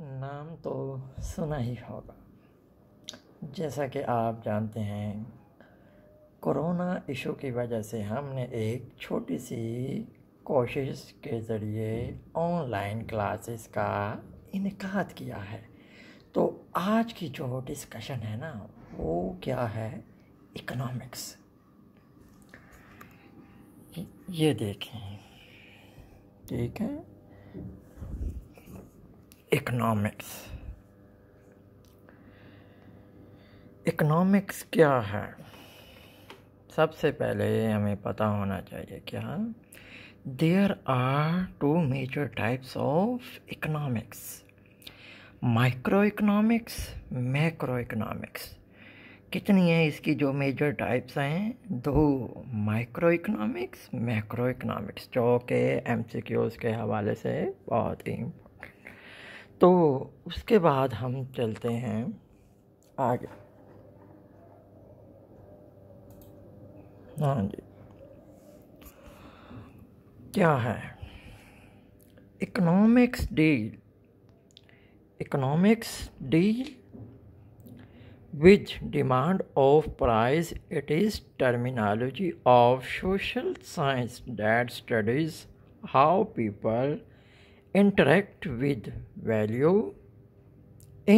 नाम तो सुना ही होगा जैसा कि आप जानते हैं कोरोना इशू की वजह से हमने एक छोटी सी कोशिश के ज़रिए ऑनलाइन क्लासेस का इनका किया है तो आज की जो डिस्कशन है ना वो क्या है इकोनॉमिक्स ये देखें ठीक है इकनॉमिक्स इकनॉमिक्स क्या है सबसे पहले हमें पता होना चाहिए क्या there are two major types of economics micro economics macro economics कितनी है इसकी जो मेजर टाइप्स हैं दो माइक्रो इकनॉमिक्स मैक्रो इकनॉमिक्स जो के एम के हवाले से बहुत ही तो उसके बाद हम चलते हैं आगे हाँ जी क्या है economics deal economics deal which demand of price it is terminology of social science that studies how people interact with value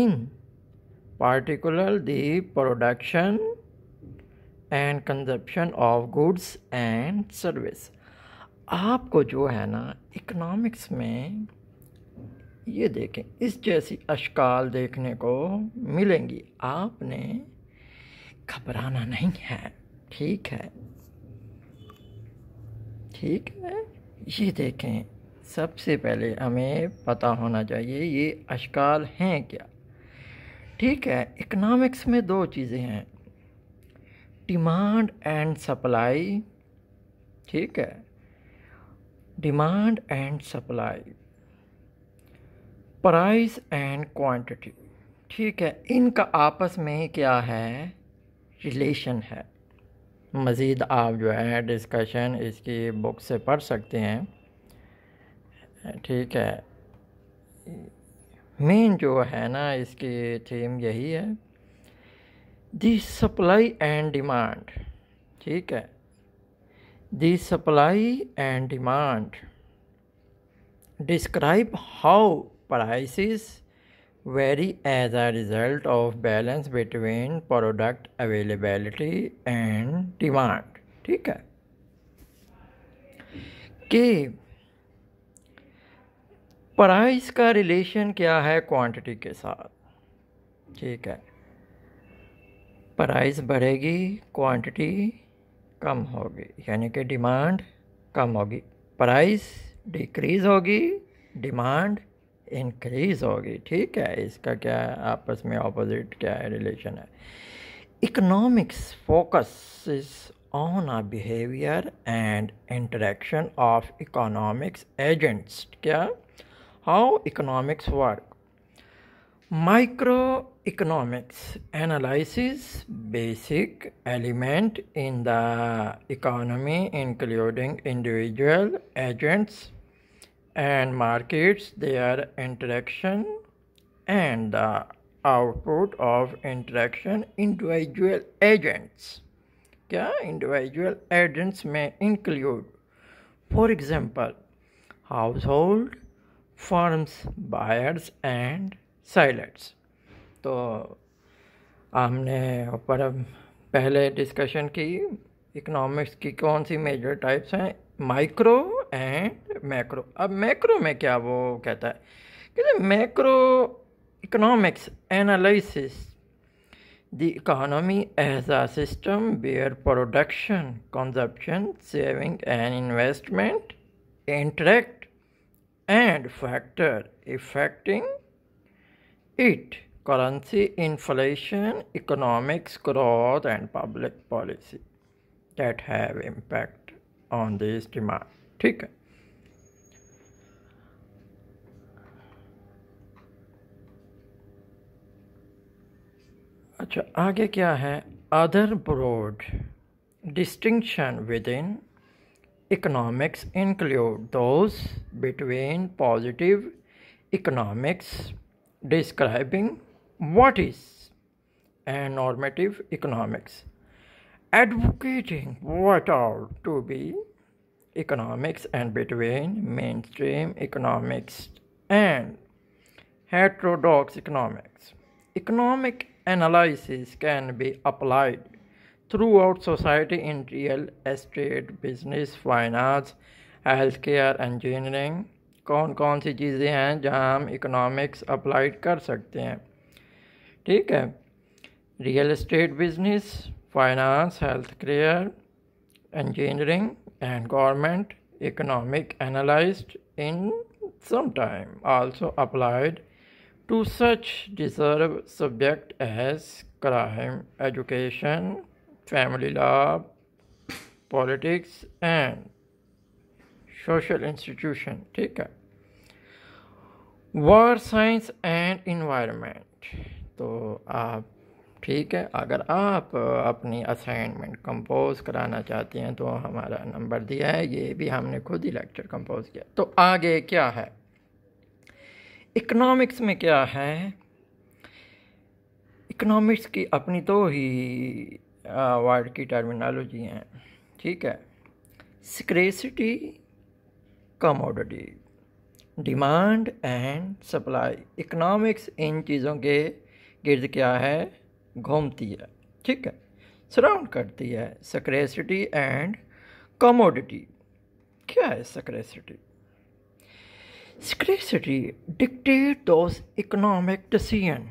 in particular the production and consumption of goods and service आपको जो है ना economics में ये देखें इस जैसी अशकाल देखने को मिलेंगी आपने घबराना नहीं है ठीक है ठीक है ये देखें सबसे पहले हमें पता होना चाहिए ये अशकाल हैं क्या ठीक है इकनॉमिक्स में दो चीज़ें हैं डिमांड एंड सप्लाई ठीक है demand and supply price and quantity ठीक है इनका आपस में क्या है रिलेशन है मज़ीद आप जो है डिस्कशन इसकी बुक से पढ़ सकते हैं ठीक है मेन जो है ना इसकी थीम यही है दी सप्लाई एंड डिमांड ठीक है the supply and demand describe how prices vary as a result of balance between product availability and demand ठीक है कि प्राइस का रिलेशन क्या है क्वांटिटी के साथ ठीक है प्राइस बढ़ेगी क्वांटिटी कम होगी यानी कि डिमांड कम होगी प्राइस डिक्रीज़ होगी डिमांड इंक्रीज़ होगी ठीक है इसका क्या है आपस में ऑपोजिट क्या है रिलेशन है economics focus is on a behaviour and interaction of economics agents क्या how economics work microeconomics analyzes basic element in the economy including individual agents and markets their interaction and the output of interaction individual agents The individual agents may include for example household firms buyers and sellers तो हमने ऊपर पहले discussion की economics की कौन सी major types हैं micro and macro अब मैक्रो में क्या वो कहता है कि macro economics analysis the economy as a system where production consumption saving and investment interact and factor affecting it currency, inflation, economics, growth, and public policy that have impact on this demand. ठीक है अच्छा आगे क्या है other broad distinction within economics include those between positive economics describing what is and normative economics advocating what are to be economics and between mainstream economics and heterodox economics economic analysis can be applied throughout society in real estate business finance health care engineering कौन कौन सी चीज़ें हैं जहाँ हम economics applied कर सकते हैं ठीक है real estate business finance health care engineering and government economic analysed in sometime also applied to such deserve subject as crime education family law, politics and social institution. ठीक है वार साइंस एंड इन्वायरमेंट तो आप ठीक है अगर आप अपनी assignment compose कराना चाहते हैं तो हमारा नंबर दिया है ये भी हमने खुद ही लेक्चर कंपोज किया तो आगे क्या है इकोनॉमिक्स में क्या है इकोनॉमिक्स की अपनी तो ही वर्ड की टर्मिनोलॉजी हैं ठीक है scarcity commodity demand and supply economics इन चीज़ों के गिर्द क्या है घूमती है ठीक है सराउंड करती है सक्रेसिटी एंड कमोडिटी क्या है scarcity scarcity dictate those economic decision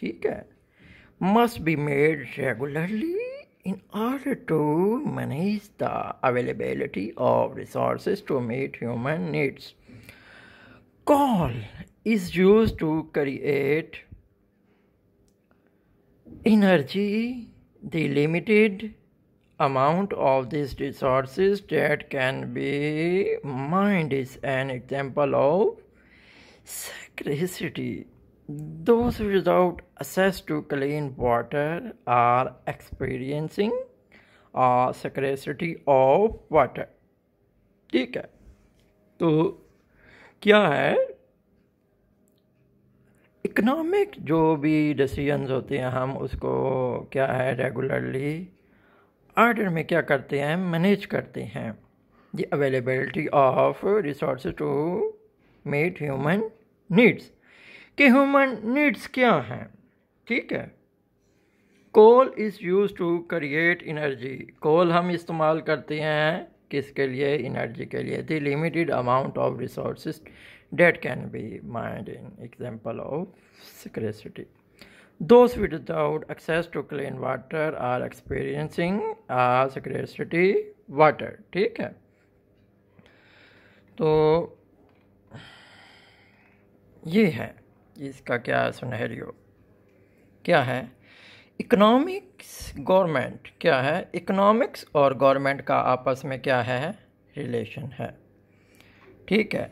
ठीक है must be made regularly in order to manage the availability of resources to meet human needs. Coal is used to create energy, the limited amount of these resources that can be mined is an example of scarcity. those without access to clean water are experiencing uh, scarcity of water ठीक है तो क्या है economic जो भी decisions होते हैं हम उसको क्या है रेगुलरली आर्डर में क्या करते हैं मैनेज करते हैं the availability of resource to meet human needs कि ह्यूमन नीड्स क्या हैं ठीक है coal is use to create energy coal हम इस्तेमाल करते हैं किसके लिए इनर्जी के लिए the limited amount of resource that can be mined in example of scarcity those without access to clean water are experiencing scarcity water ठीक है तो ये है इसका क्या है सुनहरियो क्या है इकोनॉमिक्स गवर्नमेंट क्या है इकोनॉमिक्स और गवर्नमेंट का आपस में क्या है रिलेशन है ठीक है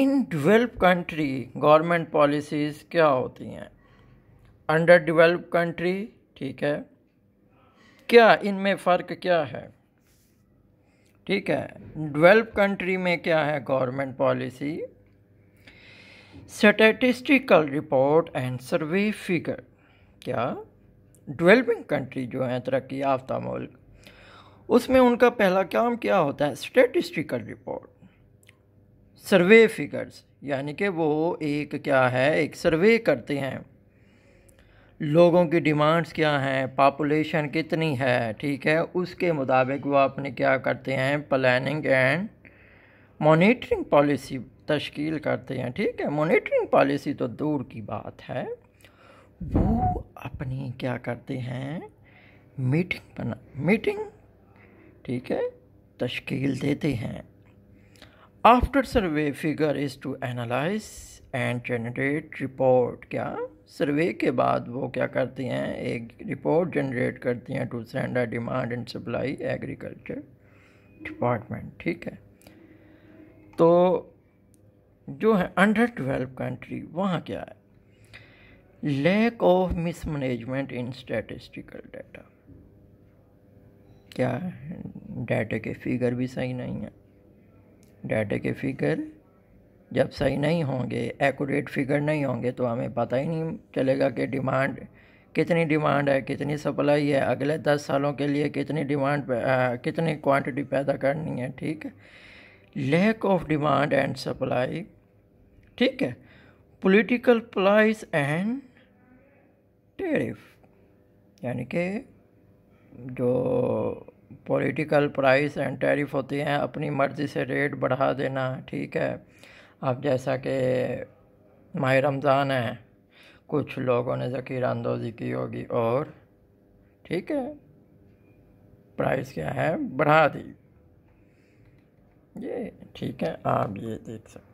in develop country government policies क्या होती हैं अंडर डिवेल्प कंट्री ठीक है क्या इनमें फ़र्क क्या है ठीक है डेवलप कंट्री में क्या है government policy statistical report and survey figure क्या डेवलपिंग कंट्री जो हैं तरक्की याफ्ता मुल्क उसमें उनका पहला काम क्या होता है स्टैटिस्टिकल रिपोर्ट सर्वे फिगर्स यानी कि वो एक क्या है एक सर्वे करते हैं लोगों की डिमांड्स क्या हैं पापुलेशन कितनी है ठीक है उसके मुताबिक वो अपने क्या करते हैं प्लानिंग एंड मॉनिटरिंग पॉलिसी तश्कील करते हैं ठीक है मॉनिटरिंग पॉलिसी तो दूर की बात है वो अपनी क्या करते हैं मीटिंग बना मीटिंग ठीक है तश्कील देते हैं after survey figure is to analyse and generate report क्या सर्वे के बाद वो क्या करते हैं एक रिपोर्ट जनरेट करते हैं to sender demand and supply agriculture department ठीक है तो जो है अंडर ट्वेल्व कंट्री वहाँ क्या है lack of mismanagement in statistical data क्या डाटा के फिगर भी सही नहीं है डाटा के फिगर जब सही नहीं होंगे एक्यूरेट फिगर नहीं होंगे तो हमें पता ही नहीं चलेगा कि डिमांड कितनी डिमांड है कितनी सप्लाई है अगले दस सालों के लिए कितनी डिमांड कितनी क्वांटिटी पैदा करनी है ठीक है lack of demand and supply ठीक है पॉलिटिकल प्राइस एंड टेरिफ यानी कि जो पॉलिटिकल प्राइस एंड टैरिफ होती हैं अपनी मर्ज़ी से रेट बढ़ा देना ठीक है अब जैसा कि माह रमज़ान है कुछ लोगों ने ज़खीरा अंदोज़ी की होगी और ठीक है प्राइस क्या है बढ़ा दी ये ठीक है आप ये देख सकते